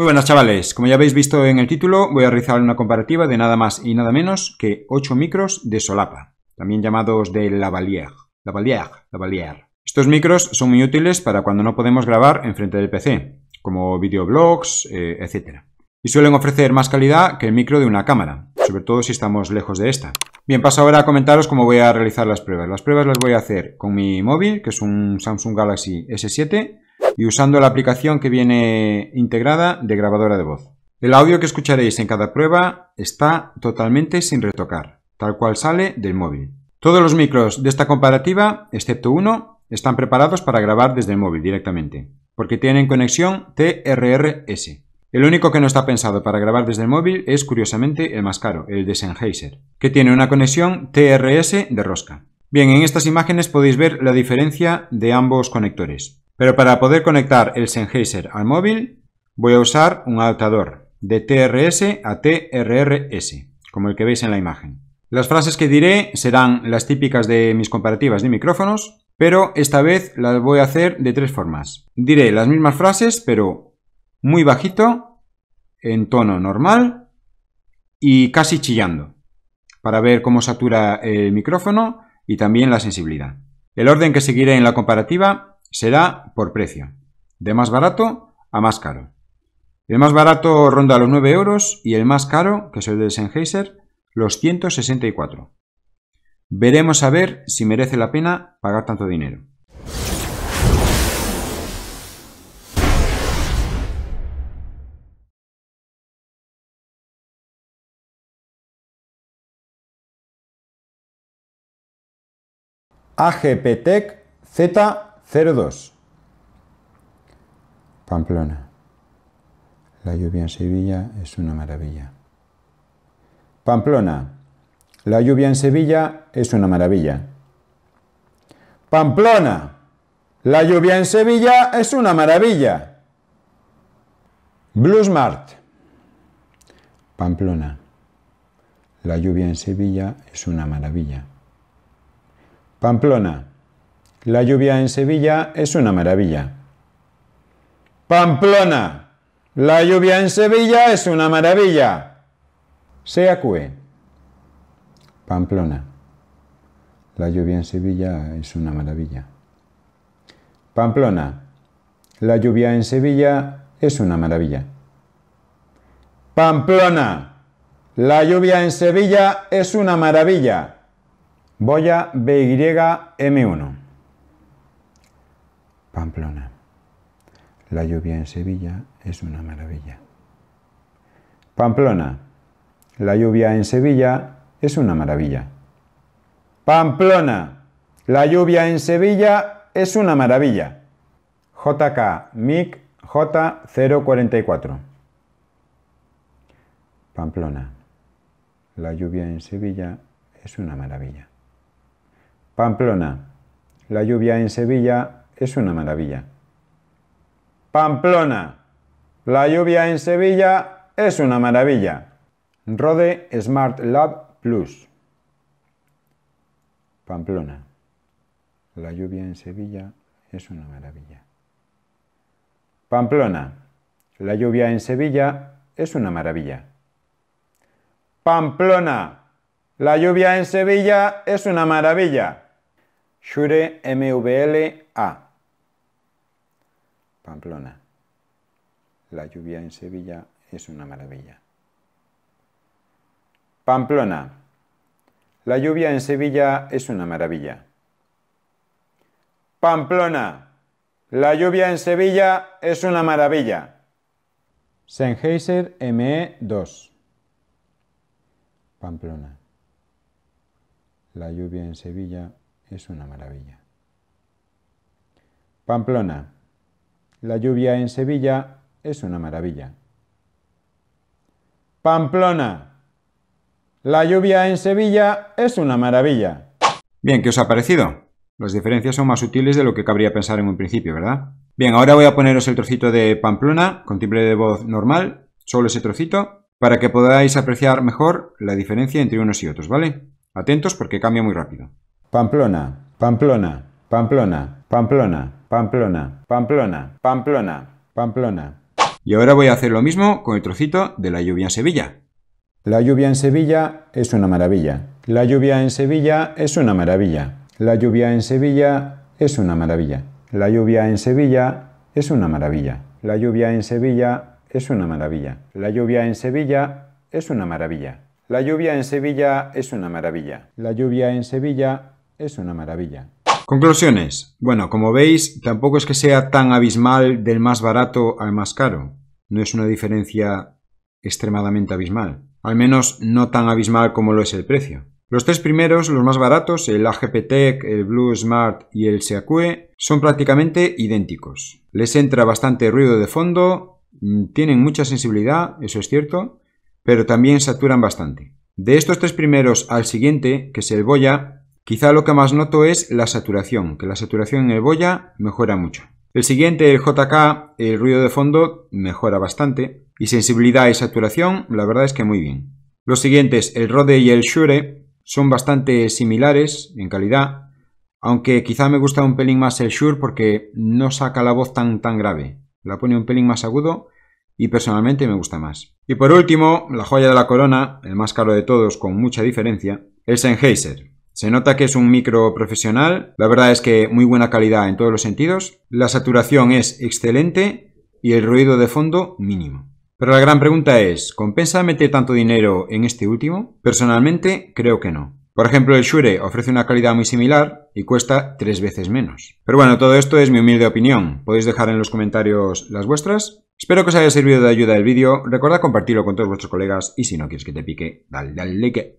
Muy buenas chavales, como ya habéis visto en el título, voy a realizar una comparativa de nada más y nada menos que 8 micros de solapa, también llamados de lavalier, Estos micros son muy útiles para cuando no podemos grabar enfrente del PC, como videoblogs, eh, etc. Y suelen ofrecer más calidad que el micro de una cámara, sobre todo si estamos lejos de esta. Bien, paso ahora a comentaros cómo voy a realizar las pruebas. Las pruebas las voy a hacer con mi móvil, que es un Samsung Galaxy S7, y usando la aplicación que viene integrada de grabadora de voz. El audio que escucharéis en cada prueba está totalmente sin retocar, tal cual sale del móvil. Todos los micros de esta comparativa, excepto uno, están preparados para grabar desde el móvil directamente, porque tienen conexión TRRS. El único que no está pensado para grabar desde el móvil es curiosamente el más caro, el de Sennheiser, que tiene una conexión TRS de rosca. Bien, en estas imágenes podéis ver la diferencia de ambos conectores. Pero para poder conectar el Sennheiser al móvil, voy a usar un adaptador de TRS a TRRS, como el que veis en la imagen. Las frases que diré serán las típicas de mis comparativas de micrófonos, pero esta vez las voy a hacer de tres formas. Diré las mismas frases, pero muy bajito, en tono normal y casi chillando, para ver cómo satura el micrófono y también la sensibilidad. El orden que seguiré en la comparativa será por precio. De más barato a más caro. El más barato ronda los 9 euros y el más caro, que es el de Sennheiser, los 164. Veremos a ver si merece la pena pagar tanto dinero. AGPTEC Z 02. Pamplona. La lluvia en Sevilla es una maravilla. Pamplona. La lluvia en Sevilla es una maravilla. Pamplona. La lluvia en Sevilla es una maravilla. Bluesmart. Pamplona. La lluvia en Sevilla es una maravilla. Pamplona. La lluvia en Sevilla es una maravilla. Pamplona. La lluvia en Sevilla es una maravilla. Sea Seacue. Pamplona. La lluvia en Sevilla es una maravilla. Pamplona. La lluvia en Sevilla es una maravilla. Pamplona. La lluvia en Sevilla es una maravilla. Boya BYM1. Pamplona. La lluvia en Sevilla es una maravilla. Pamplona. La lluvia en Sevilla es una maravilla. Pamplona. La lluvia en Sevilla es una maravilla. JK MIC J044. Pamplona. La lluvia en Sevilla es una maravilla. Pamplona. La lluvia en Sevilla es una maravilla. Pamplona. La lluvia en Sevilla es una maravilla. Rode Smart Lab Plus. Pamplona. La lluvia en Sevilla es una maravilla. Pamplona. La lluvia en Sevilla es una maravilla. Pamplona. La lluvia en Sevilla es una maravilla. Shure MVLA. Pamplona. La lluvia en Sevilla es una maravilla. Pamplona. La lluvia en Sevilla es una maravilla. Pamplona. La lluvia en Sevilla es una maravilla. Sennheiser ME2. Pamplona. La lluvia en Sevilla es una maravilla. Pamplona. La lluvia en Sevilla es una maravilla. Pamplona. La lluvia en Sevilla es una maravilla. Bien, ¿qué os ha parecido? Las diferencias son más sutiles de lo que cabría pensar en un principio, ¿verdad? Bien, ahora voy a poneros el trocito de Pamplona con timbre de voz normal, solo ese trocito, para que podáis apreciar mejor la diferencia entre unos y otros, ¿vale? Atentos porque cambia muy rápido. Pamplona, Pamplona, Pamplona, Pamplona. Pamplona, Pamplona, Pamplona, Pamplona. Y ahora voy a hacer lo mismo con el trocito de la lluvia en Sevilla. La lluvia en Sevilla es una maravilla. La lluvia en Sevilla es una maravilla. La lluvia en Sevilla es una maravilla. La lluvia en Sevilla es una maravilla. La lluvia en Sevilla es una maravilla. La lluvia en Sevilla es una maravilla. La lluvia en Sevilla es una maravilla. La lluvia en Sevilla es una maravilla. Conclusiones. Bueno, como veis, tampoco es que sea tan abismal del más barato al más caro. No es una diferencia extremadamente abismal. Al menos no tan abismal como lo es el precio. Los tres primeros, los más baratos, el AGP Tech, el Blue Smart y el Seacue, son prácticamente idénticos. Les entra bastante ruido de fondo, mm, tienen mucha sensibilidad, eso es cierto, pero también saturan bastante. De estos tres primeros al siguiente, que es el Boya, Quizá lo que más noto es la saturación, que la saturación en el Boya mejora mucho. El siguiente, el JK, el ruido de fondo mejora bastante. Y sensibilidad y saturación, la verdad es que muy bien. Los siguientes, el Rode y el Shure, son bastante similares en calidad, aunque quizá me gusta un pelín más el Shure porque no saca la voz tan, tan grave. La pone un pelín más agudo y personalmente me gusta más. Y por último, la joya de la corona, el más caro de todos con mucha diferencia, el Sennheiser. Se nota que es un micro profesional, la verdad es que muy buena calidad en todos los sentidos, la saturación es excelente y el ruido de fondo mínimo. Pero la gran pregunta es, ¿compensa meter tanto dinero en este último? Personalmente creo que no. Por ejemplo, el Shure ofrece una calidad muy similar y cuesta tres veces menos. Pero bueno, todo esto es mi humilde opinión. Podéis dejar en los comentarios las vuestras. Espero que os haya servido de ayuda el vídeo. Recuerda compartirlo con todos vuestros colegas y si no quieres que te pique, dale, dale like.